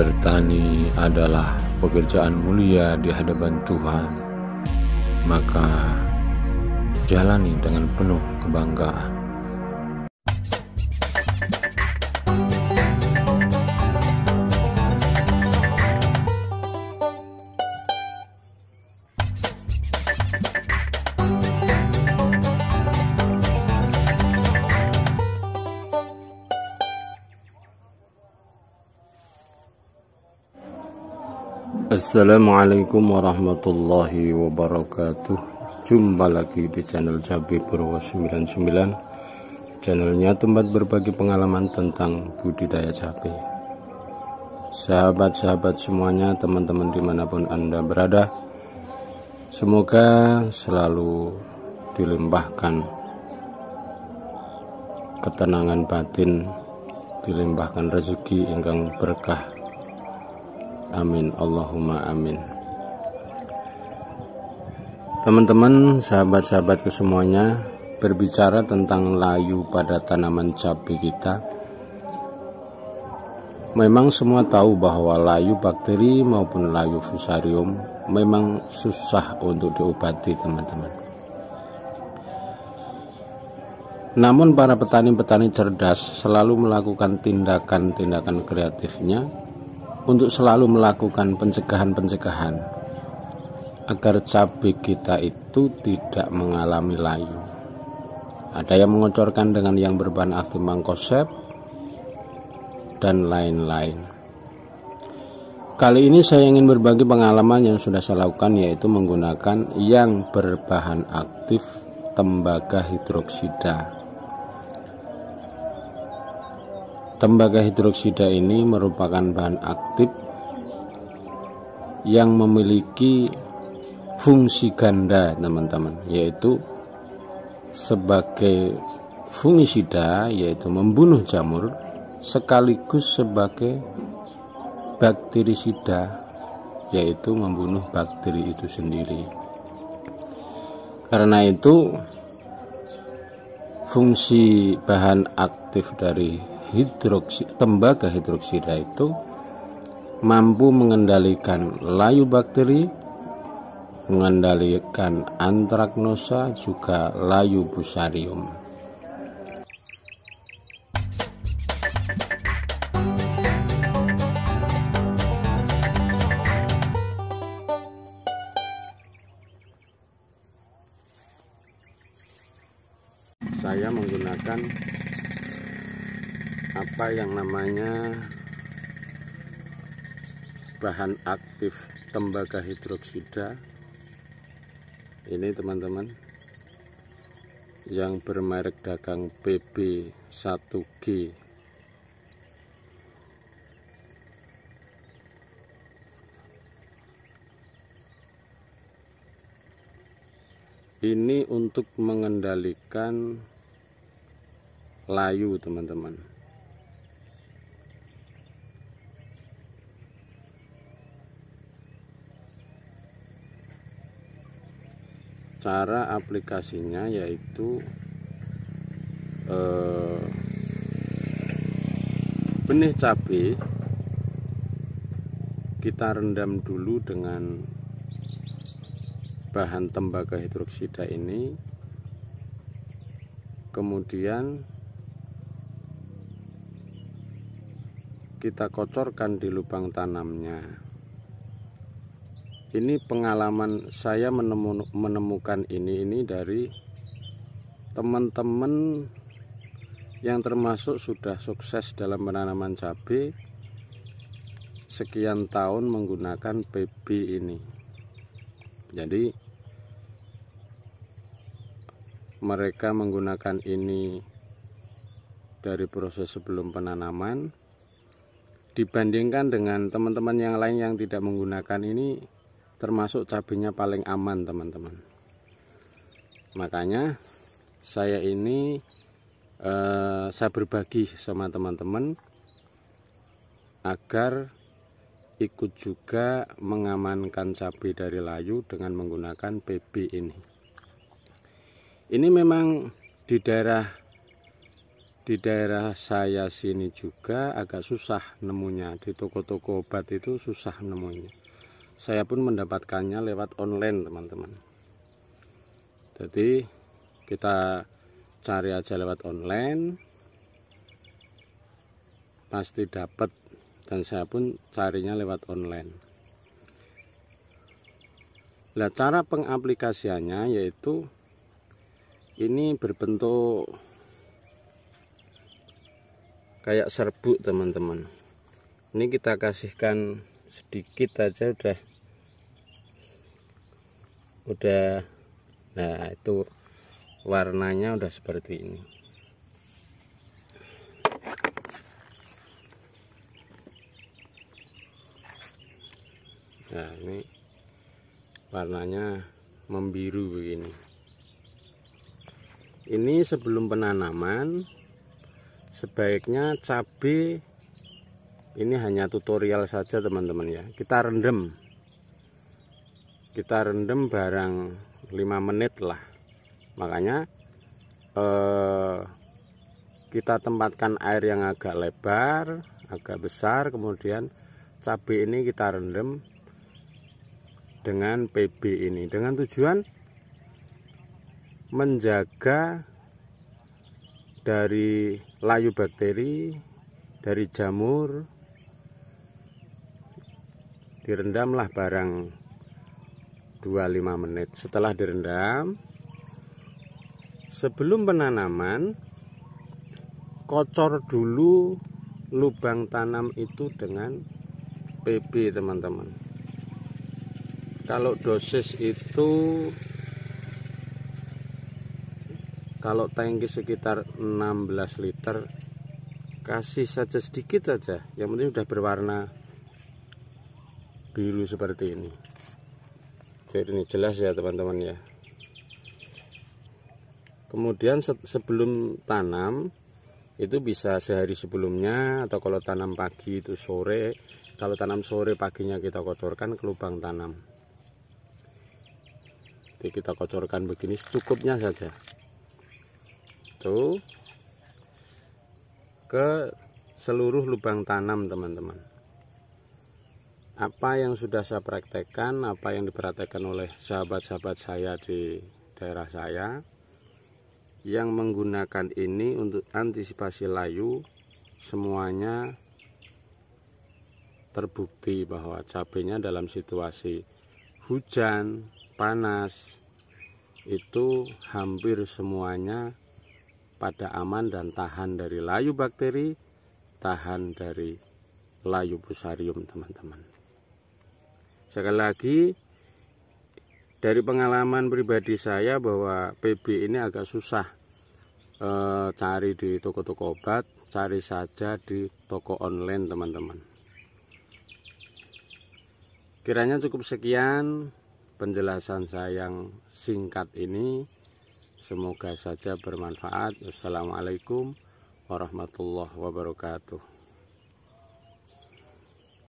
Bertani adalah pekerjaan mulia di hadapan Tuhan, maka jalani dengan penuh kebanggaan. Assalamualaikum warahmatullahi wabarakatuh Jumpa lagi di channel Jabi Purwo 99 Channelnya tempat berbagi pengalaman tentang budidaya cabai Sahabat-sahabat semuanya, teman-teman dimanapun Anda berada Semoga selalu dilimpahkan ketenangan batin dilimpahkan rezeki ingkang berkah Amin, Allahumma amin. Teman-teman, sahabat-sahabatku semuanya, berbicara tentang layu pada tanaman cabai kita. Memang semua tahu bahwa layu bakteri maupun layu fusarium memang susah untuk diobati, teman-teman. Namun para petani-petani cerdas selalu melakukan tindakan-tindakan kreatifnya untuk selalu melakukan pencegahan-pencegahan agar cabai kita itu tidak mengalami layu. Ada yang mengocorkan dengan yang berbahan asli mangkosep dan lain-lain. Kali ini saya ingin berbagi pengalaman yang sudah saya lakukan yaitu menggunakan yang berbahan aktif tembaga hidroksida Tembaga hidroksida ini merupakan bahan aktif yang memiliki fungsi ganda, teman-teman, yaitu sebagai fungisida yaitu membunuh jamur sekaligus sebagai bakterisida yaitu membunuh bakteri itu sendiri. Karena itu fungsi bahan aktif dari hidroksida, tembaga hidroksida itu mampu mengendalikan layu bakteri, mengendalikan antraknosa juga layu busarium. Saya menggunakan apa yang namanya bahan aktif tembaga hidroksida ini teman-teman yang bermerek dagang PB 1 g ini untuk mengendalikan layu teman-teman cara aplikasinya yaitu eh, benih cabai kita rendam dulu dengan bahan tembaga hidroksida ini kemudian kita kocorkan di lubang tanamnya ini pengalaman saya menemukan ini ini dari teman-teman yang termasuk sudah sukses dalam penanaman cabai sekian tahun menggunakan PB ini jadi mereka menggunakan ini dari proses sebelum penanaman dibandingkan dengan teman-teman yang lain yang tidak menggunakan ini termasuk cabenya paling aman teman-teman makanya saya ini eh, saya berbagi sama teman-teman agar ikut juga mengamankan cabai dari layu dengan menggunakan PB ini ini memang di daerah di daerah saya sini juga agak susah nemunya di toko-toko obat itu susah nemunya saya pun mendapatkannya lewat online teman-teman jadi kita cari aja lewat online pasti dapat dan saya pun carinya lewat online nah cara pengaplikasiannya yaitu ini berbentuk kayak serbuk teman-teman ini kita kasihkan sedikit aja udah udah nah itu warnanya udah seperti ini nah ini warnanya membiru begini ini sebelum penanaman sebaiknya cabai ini hanya tutorial saja teman-teman ya kita rendam kita rendam barang 5 menit lah makanya eh, kita tempatkan air yang agak lebar agak besar kemudian cabai ini kita rendam dengan PB ini dengan tujuan menjaga dari layu bakteri dari jamur direndamlah barang 25 menit setelah direndam sebelum penanaman kocor dulu lubang tanam itu dengan PB teman-teman kalau dosis itu kalau tangki sekitar 16 liter kasih saja sedikit saja yang penting sudah berwarna biru seperti ini biar ini jelas ya teman-teman ya kemudian sebelum tanam itu bisa sehari sebelumnya atau kalau tanam pagi itu sore kalau tanam sore paginya kita kocorkan ke lubang tanam jadi kita kocorkan begini secukupnya saja tuh ke seluruh lubang tanam teman-teman apa yang sudah saya praktekkan, apa yang diperhatikan oleh sahabat-sahabat saya di daerah saya yang menggunakan ini untuk antisipasi layu semuanya terbukti bahwa cabenya dalam situasi hujan, panas itu hampir semuanya pada aman dan tahan dari layu bakteri, tahan dari layu busarium teman-teman sekali lagi dari pengalaman pribadi saya bahwa PB ini agak susah e, cari di toko-toko obat, cari saja di toko online teman-teman. Kiranya cukup sekian penjelasan saya yang singkat ini. Semoga saja bermanfaat. Wassalamualaikum warahmatullahi wabarakatuh.